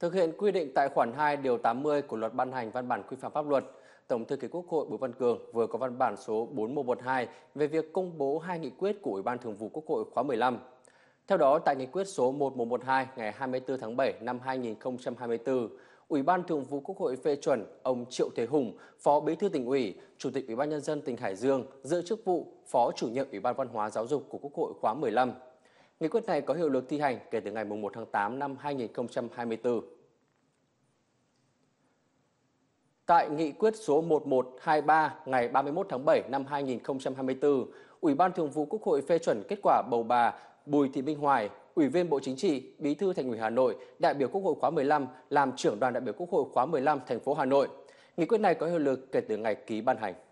Thực hiện quy định tại khoản 2 điều 80 của luật ban hành văn bản quy phạm pháp luật, Tổng thư ký Quốc hội Bùi Văn Cường vừa có văn bản số 4112 về việc công bố hai nghị quyết của Ủy ban Thường vụ Quốc hội khóa 15. Theo đó, tại nghị quyết số 1112 ngày 24 tháng 7 năm 2024, Ủy ban Thường vụ Quốc hội phê chuẩn ông Triệu Thế Hùng, Phó Bí thư tỉnh ủy, Chủ tịch Ủy ban nhân dân tỉnh Hải Dương giữ chức vụ Phó chủ nhiệm Ủy ban Văn hóa Giáo dục của Quốc hội khóa 15. Nghị quyết này có hiệu lực thi hành kể từ ngày 1 tháng 8 năm 2024. Tại nghị quyết số 1123 ngày 31 tháng 7 năm 2024, Ủy ban Thường vụ Quốc hội phê chuẩn kết quả bầu bà Bùi Thị Minh Hoài, Ủy viên Bộ Chính trị, Bí thư Thành ủy Hà Nội, đại biểu Quốc hội khóa 15, làm trưởng đoàn đại biểu Quốc hội khóa 15 thành phố Hà Nội. Nghị quyết này có hiệu lực kể từ ngày ký ban hành.